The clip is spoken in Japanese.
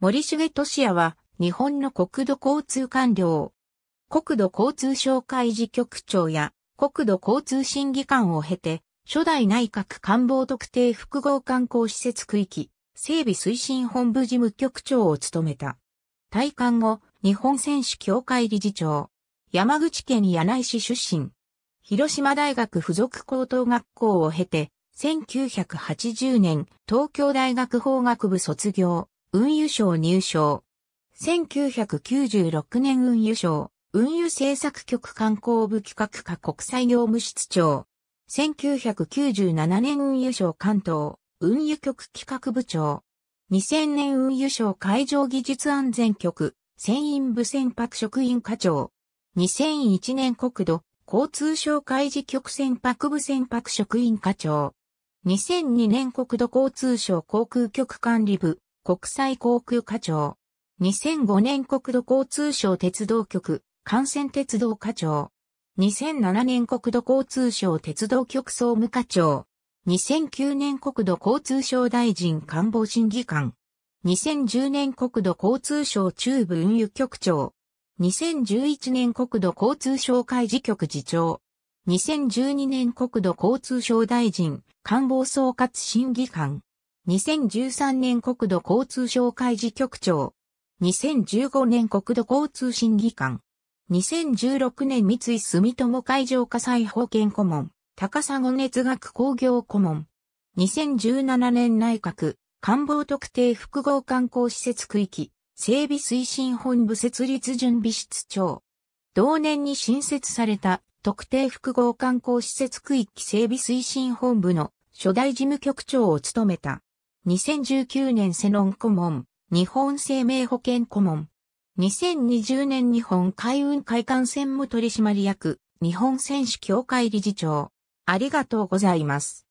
森重俊也は、日本の国土交通官僚。国土交通省会事局長や、国土交通審議官を経て、初代内閣官房特定複合観光施設区域、整備推進本部事務局長を務めた。退官後、日本選手協会理事長。山口県柳井市出身。広島大学附属高等学校を経て、1980年、東京大学法学部卒業。運輸省入省。1996年運輸省、運輸政策局観光部企画課国際業務室長。1997年運輸省関東、運輸局企画部長。2000年運輸省海上技術安全局、船員部船舶職員課長。2001年国土、交通省海事局船舶部船舶職員課長。2002年国土交通省航空局管理部、国際航空課長。2005年国土交通省鉄道局、幹線鉄道課長。2007年国土交通省鉄道局総務課長。2009年国土交通省大臣官房審議官。2010年国土交通省中部運輸局長。2011年国土交通省会事局次長。2012年国土交通省大臣官房総括審議官。2013年国土交通省会事局長。2015年国土交通審議官。2016年三井住友海上火災保険顧問。高砂熱学工業顧問。2017年内閣官房特定複合観光施設区域整備推進本部設立準備室長。同年に新設された特定複合観光施設区域整備推進本部の初代事務局長を務めた。2019年セノン顧問、日本生命保険顧問。2020年日本海運海艦専務取締役、日本選手協会理事長。ありがとうございます。